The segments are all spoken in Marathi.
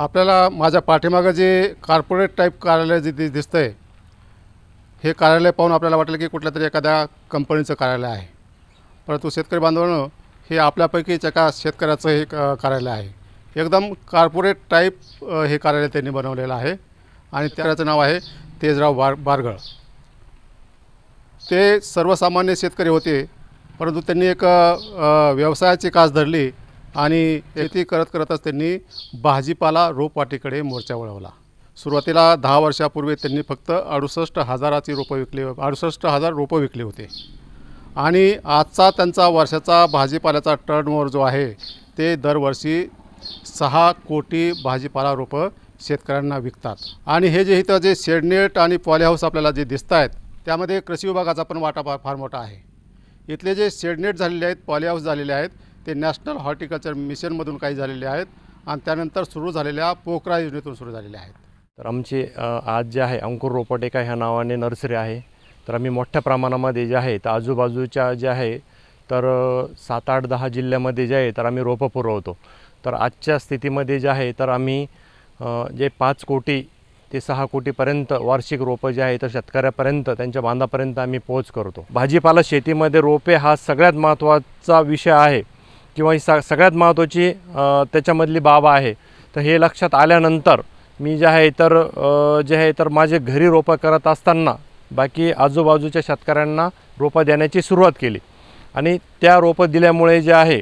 आपल्याला माझ्या पाठीमागं जे कार्पोरेट टाईप कार्यालय जे दि दिसतं आहे हे कार्यालय पाहून आपल्याला वाटलं की कुठल्या तरी एखाद्या कंपनीचं कार्यालय आहे परंतु शेतकरी बांधवांनो हे आपल्यापैकीच एका शेतकऱ्याचं हे कार्यालय आहे एकदम कार्पोरेट टाईप हे कार्यालय त्यांनी बनवलेलं आहे आणि त्याचं नाव आहे तेजराव बार बारगळ ते सर्वसामान्य शेतकरी होते परंतु त्यांनी एक व्यवसायाची कास धरली आणि शेती करत करतच त्यांनी भाजीपाला रोपवाटीकडे मोर्चा वळवला सुरुवातीला दहा वर्षापूर्वी त्यांनी फक्त अडुसष्ट हजाराची रोपं विकली अडुसष्ट हजार रोपं विकले होते आणि आजचा त्यांचा वर्षाचा भाजीपाल्याचा टर्नओव्हर जो आहे ते दरवर्षी सहा कोटी भाजीपाला रोपं शेतकऱ्यांना विकतात आणि हे जे इथं जे शेडनेट आणि पॉलीहाऊस आपल्याला जे दिसत आहेत त्यामध्ये कृषी विभागाचा पण वाटा फार मोठा आहे इथले जे शेडनेट झालेले आहेत पॉलीहाऊस झालेले आहेत ते नॅशनल हॉर्टिकल्चर मिशनमधून काही झालेले आहेत आणि त्यानंतर सुरू झालेल्या पोखरा योजनेतून सुरू झालेल्या आहेत तर आमचे आज जे आहे अंकुर रोपटेका ह्या नावाने नर्सरी आहे तर आम्ही मोठ्या प्रमाणामध्ये जे आहे तर आजूबाजूच्या जे आहे तर सात आठ दहा जिल्ह्यामध्ये जे आहे तर आम्ही रोपं पुरवतो तर आजच्या स्थितीमध्ये जे आहे तर आम्ही जे पाच कोटी ते सहा कोटीपर्यंत वार्षिक रोपं जे आहे तर शेतकऱ्यापर्यंत त्यांच्या बांधापर्यंत आम्ही पोच करतो भाजीपाला शेतीमध्ये रोपे हा सगळ्यात महत्त्वाचा विषय आहे किंवा ही स सगळ्यात महत्त्वाची त्याच्यामधली बाब आहे तर हे लक्षात आल्यानंतर मी जे आहे इतर जे आहे तर माझे घरी रोपं करत असताना बाकी आजूबाजूच्या शेतकऱ्यांना रोपं देण्याची सुरुवात केली आणि त्या रोपं दिल्यामुळे जे आहे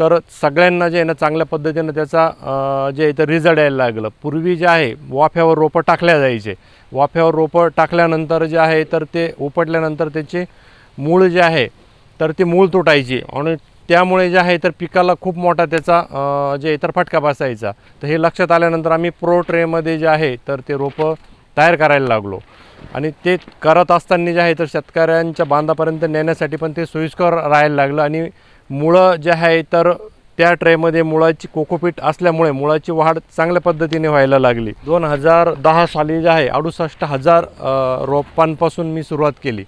तर सगळ्यांना जे आहे ना चांगल्या पद्धतीनं त्याचा जे इथं रिझल्ट यायला लागलं पूर्वी जे आहे वाफ्यावर रोपं टाकल्या जायचे वाफ्यावर रोपं टाकल्यानंतर जे आहे तर ते उपटल्यानंतर त्याचे मूळ जे आहे तर ती मूळ तुटायची आणि त्यामुळे जे आहे तर पिकाला खूप मोठा त्याचा जे इतर फटका बसायचा तर हे लक्षात आल्यानंतर आम्ही प्रो ट्रेमध्ये जे आहे तर ते रोपं तयार करायला लागलो आणि ते करत असताना जे आहे तर शेतकऱ्यांच्या बांधापर्यंत नेण्यासाठी पण ते सोयीस्कर राहायला लागलं आणि मुळं जे आहे तर त्या ट्रेमध्ये मुळाची कोकोपीट असल्यामुळे मुळाची वाढ चांगल्या पद्धतीने व्हायला लागली दोन हजार दहा साली जे आहे अडुसष्ट हजार रोपांपासून मी सुरुवात केली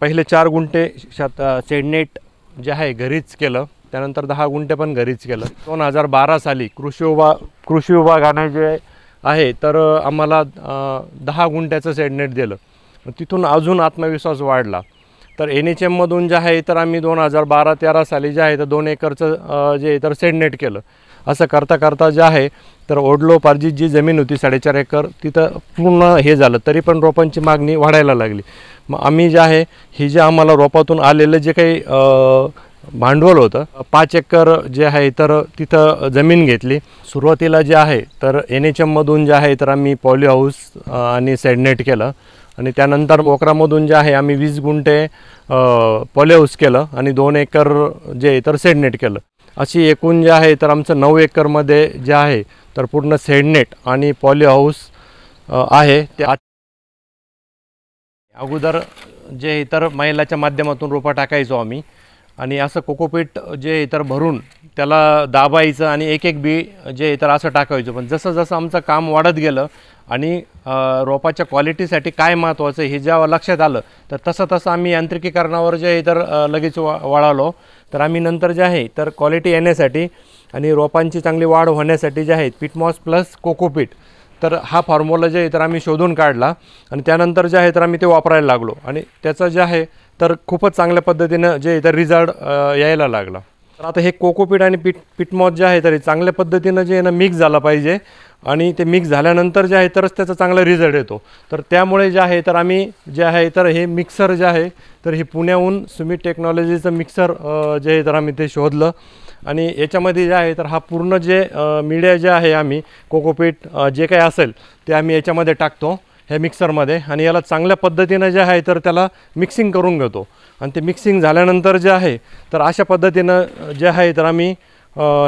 पहिले चार गुंठे शात सेडनेट जे आहे घरीच केलं त्यानंतर दहा गुंठे पण घरीच केलं दोन हजार बारा साली कृषी विभाग कृषी विभागाने जे आहे तर आम्हाला दहा गुंठ्याचं सेडनेट दिलं तिथून अजून आत्मविश्वास वाढला तर एन एच एममधून जे आहे तर आम्ही दोन हजार बारा तेरा साली जे आहे तर दोन एकरचं जे तर सेडनेट केलं असं करता करता जे आहे तर ओढलो पारजीत जी जमीन होती साडेचार एकर तिथं पूर्ण हे झालं तरी पण रोपांची मागणी वाढायला लागली मग आम्ही जे आहे हे जे आम्हाला रोपातून आलेलं जे काही भांडवल होतं पाच एकर जे आहे तर तिथं जमीन घेतली सुरुवातीला जे आहे तर एन एच एममधून जे आहे तर आम्ही पॉली हाऊस आणि सेडनेट केलं आणि त्यानंतर बोकरामधून जे आहे आम्ही वीस गुंठे पॉली हाऊस केलं आणि दोन एकर जे आहे तर सेडनेट केलं अशी एकूण जे आहे तर आमचं नऊ एकरमध्ये जे आहे तर पूर्ण सेडनेट आणि पॉली हाऊस आहे ते अगोदर जे इतर महिलाच्या माध्यमातून रोपा टाकायचो आम्ही आणि असं कोकोपीट जे इतर भरून त्याला दाबायचं आणि एक एक बी जे इतर असं टाकायचो पण जसं जसं आमचं काम वाढत गेलं आणि रोपाच्या क्वालिटीसाठी काय महत्त्वाचं हे जेव्हा लक्षात आलं तर तसं तसं आम्ही यांत्रिकीकरणावर जे इतर लगेच वा वळालो तर आम्ही नंतर जे आहे तर क्वालिटी येण्यासाठी आणि रोपांची चांगली वाढ होण्यासाठी जे आहेत पीटमॉस प्लस कोकोपीट तर हा फॉर्म्युला जे आहे तर आम्ही शोधून काढला आणि त्यानंतर जे आहे तर आम्ही ते वापरायला लागलो आणि त्याचं जे आहे तर खूपच चांगल्या पद्धतीनं जे तर रिझल्ट यायला लागला तर आता हे कोकोपीट आणि पीठ पीठमॉस जे आहे तरी चांगल्या पद्धतीनं जे आहे ना मिक्स झालं पाहिजे आणि ते मिक्स झाल्यानंतर जे आहे तरच त्याचा चांगला रिझल्ट येतो तर त्यामुळे जे आहे तर आम्ही जे आहे तर हे मिक्सर जे आहे तर हे पुण्याहून सुमित टेक्नॉलॉजीचं मिक्सर जे आहे तर आम्ही ते शोधलं आणि याच्यामध्ये जे आहे तर हा पूर्ण जे मीडिया जे आहे आम्ही कोकोपीट जे काही असेल ते आम्ही याच्यामध्ये टाकतो ह्या मिक्सरमध्ये आणि याला चांगल्या पद्धतीनं जे आहे तर त्याला मिक्सिंग करून घेतो आणि ते मिक्सिंग झाल्यानंतर जे आहे तर अशा पद्धतीनं जे आहे तर आम्ही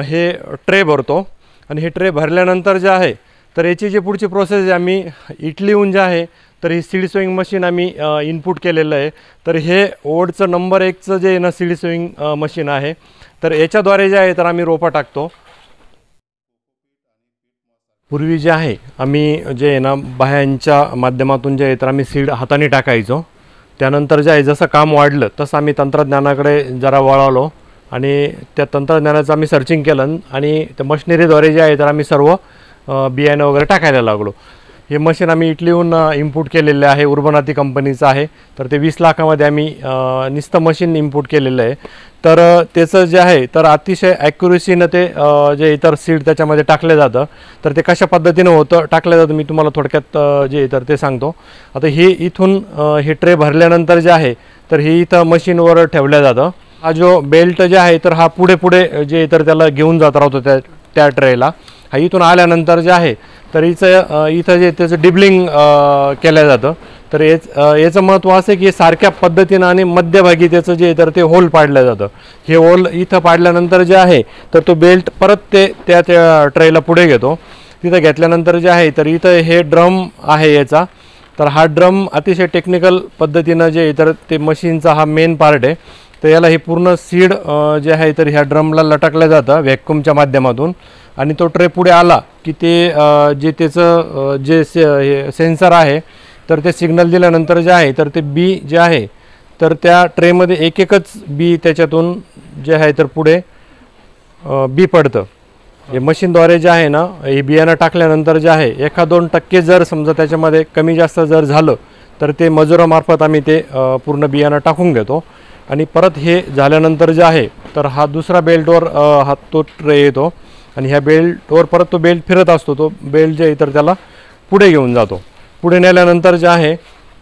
हे ट्रे भरतो आणि हे ट्रे भरल्यानंतर जे आहे तर याची जी पुढची प्रोसेस आहे आम्ही इटलीहून जे आहे तर ही सीडी सोईंग मशीन आम्ही इनपुट केलेलं आहे तर हे ओडचं नंबर एकचं जे आहे ना सीडी सोईंग मशीन आहे तर याच्याद्वारे जे आहे तर आम्ही रोपा टाकतो पूर्वी जे आहे आम्ही जे आहे ना बाह्यांच्या माध्यमातून जे आहे तर आम्ही सीड हाताने टाकायचो त्यानंतर जे आहे जसं काम वाढलं तसं आम्ही तंत्रज्ञानाकडे जरा वळालो आणि त्या तंत्रज्ञानाचं आम्ही सर्चिंग केलं आणि त्या मशिनरीद्वारे जे आहे तर आम्ही सर्व बियाणं वगैरे टाकायला लागलो हे मशीन आम्ही इटलीहून इम्पोर्ट केलेले आहे उर्बनाती कंपनीचं आहे तर ते वीस लाखामध्ये आम्ही निस्त मशीन इम्पोर्ट केलेलं आहे तर त्याचं जे आहे तर अतिशय ॲक्युरेसीनं ते जे इतर सीड त्याच्यामध्ये टाकलं जातं तर ते कशा पद्धतीनं होतं टाकलं जातं मी तुम्हाला थोडक्यात जे तर ते सांगतो आता हे इथून हे ट्रे भरल्यानंतर जे आहे तर हे इथं मशीनवर ठेवलं जातं हा जो बेल्ट जे आहे तर हा पुढे पुढे जे इतर त्याला घेऊन जात राहतो त्या त्या ट्रेला हा इथून आल्यानंतर जे आहे तर हिचं इथं जे त्याचं डिबलिंग केलं जातं तर याच याचं महत्त्व असं की सारख्या पद्धतीनं आणि मध्यभागी त्याचं जे तर ते होल पाडलं जातं हे होल इथं पाडल्यानंतर जे आहे तर तो बेल्ट परत ते त्या त्या ट्रेला पुढे घेतो तिथं घेतल्यानंतर जे आहे तर इथं हे ड्रम आहे याचा तर हा ड्रम अतिशय टेक्निकल पद्धतीनं जे इतर ते मशीनचा हा मेन पार्ट आहे तर याला हे पूर्ण सीड जे आहे तर ह्या ड्रमला लटकलं जातं व्हॅक्यूमच्या माध्यमातून आणि तो ट्रे पुढे आला की ते जे त्याचं जे से सेन्सर आहे तर ते सिग्नल दिल्यानंतर जे आहे तर ते बी जे आहे तर त्या ट्रेमध्ये एक एकच बी त्याच्यातून जे आहे तर पुढे बी पडतं हे मशीनद्वारे जे आहे ना हे बियाणं टाकल्यानंतर जे आहे एखा दोन टक्के जर समजा त्याच्यामध्ये कमी जास्त जर झालं तर ते मजुरामार्फत आम्ही ते पूर्ण बियाणं टाकून घेतो आणि परत हे झाल्यानंतर जे आहे तर हा दुसरा बेल्टवर हा तो ट्रे येतो आणि ह्या बेल्टवर परत तो बेल्ट फिरत असतो तो बेल्ट जे आहे तर त्याला पुढे घेऊन जातो पुढे नेल्यानंतर जे आहे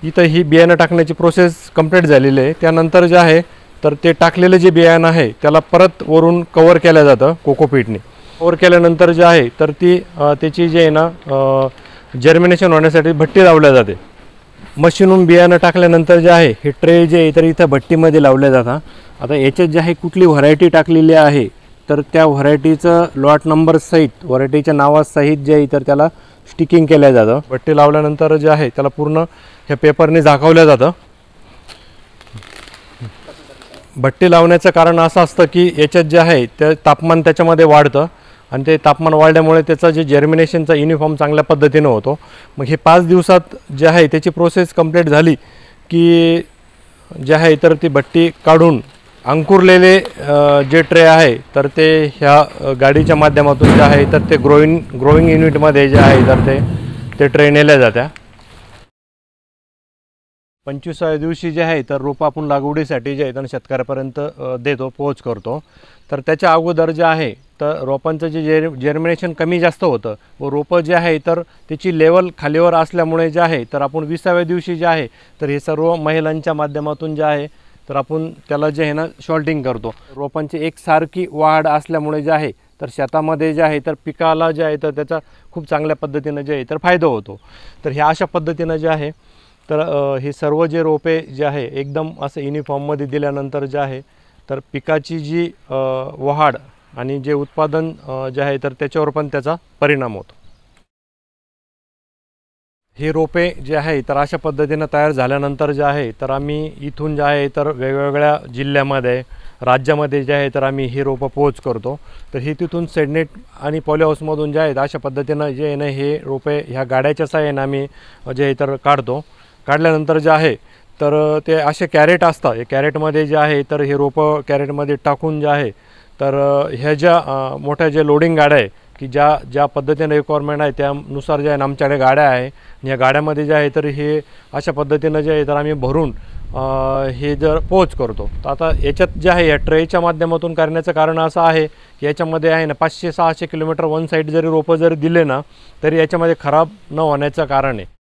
इथं ही बियाणं टाकण्याची प्रोसेस कंप्लीट झालेली आहे त्यानंतर जे आहे तर ते टाकलेलं जे बियाणं आहे त्याला परत वरून कवर केलं जातं कोकोपीटने कवर केल्यानंतर जे आहे तर ती त्याची जे आहे ना जर्मिनेशन होण्यासाठी भट्टी लावल्या जाते मशीनून बियाणं टाकल्यानंतर जे आहे हे ट्रे जे आहे तर इथं भट्टीमध्ये लावले जातात आता याच्यात जे आहे कुठली व्हरायटी टाकलेली आहे तर त्या व्हरायटीचं लॉट नंबर सहित व्हरायटीच्या नावासहित जे आहे त्याला स्टिकिंग केलं जातं भट्टी लावल्यानंतर जे आहे त्याला पूर्ण ह्या पेपरने झाकवलं जातं भट्टी लावण्याचं कारण असं असतं की याच्यात जे आहे ते तापमान त्याच्यामध्ये वाढतं आणि ते तापमान वाढल्यामुळे त्याचा जे जर्मिनेशनचा युनिफॉर्म चांगल्या पद्धतीनं होतो मग हे पाच दिवसात जे आहे त्याची प्रोसेस कंप्लीट झाली की जे आहे तर ती भट्टी काढून अंकुरलेले जे ट्रे आहे तर ते ह्या गाडीच्या माध्यमातून जे आहे तर ते ग्रोईंग ग्रोईंग युनिटमध्ये जे आहे तर ते ते ट्रे नेल्या जात्या पंचवीसाव्या दिवशी जे आहे तर रोपं आपण लागवडीसाठी जे आहे तर शेतकऱ्यापर्यंत देतो पोच करतो तर त्याच्या अगोदर जे आहे तर रोपांचं जे जेर जेर्मिनेशन कमी जास्त होतं व रोपं जे आहे तर त्याची लेवल खालीवर असल्यामुळे जे आहे तर आपण विसाव्या दिवशी जे आहे तर हे सर्व महिलांच्या माध्यमातून जे आहे तर आपण त्याला जे आहे ना शॉल्टिंग करतो रोपांची एकसारखी वाढ असल्यामुळे जे आहे तर शेतामध्ये जे आहे तर पिकाला जे आहे तर त्याचा खूप चांगल्या पद्धतीनं जे आहे तर फायदा होतो तर ह्या अशा पद्धतीनं जे आहे तर हे सर्व जे रोपे जे आहे एकदम असं युनिफॉर्ममध्ये दिल्यानंतर जे आहे तर पिकाची जी वाढ आणि जे उत्पादन जे आहे तर त्याच्यावर पण त्याचा परिणाम होतो हे रोपे जे आहे तर अशा पद्धतीनं तयार झाल्यानंतर जे आहे तर आम्ही इथून जे आहे तर वेगवेगळ्या जिल्ह्यामध्ये राज्यामध्ये जे आहे तर आम्ही ही रोपं पोच करतो तर हे तिथून सेडनेट आणि हाऊसमधून जे आहेत अशा पद्धतीनं जे आहे ना हे रोपे ह्या गाड्याच्या साह्यानं आम्ही जे आहे तर काढतो काढल्यानंतर जे आहे तर ते असे कॅरेट असतात हे कॅरेटमध्ये जे आहे तर हे रोपं कॅरेटमध्ये टाकून जे आहे तर ह्या ज्या मोठ्या ज्या लोडिंग गाड्या आहे की ज्या ज्या पद्धतीनं रिक्वायरमेंट आहे त्यानुसार ज्या आहे आमच्याकडे गाड्या आहे या गाड्यामध्ये जे आहे तर हे अशा पद्धतीनं जे आहे तर आम्ही भरून हे जर पोच करतो तर आता याच्यात जे आहे या ट्रेच्या माध्यमातून करण्याचं कारण असं आहे की याच्यामध्ये आहे ना पाचशे सहाशे किलोमीटर वन साईड जरी रोपं जरी दिले ना तरी याच्यामध्ये खराब न होण्याचं कारण आहे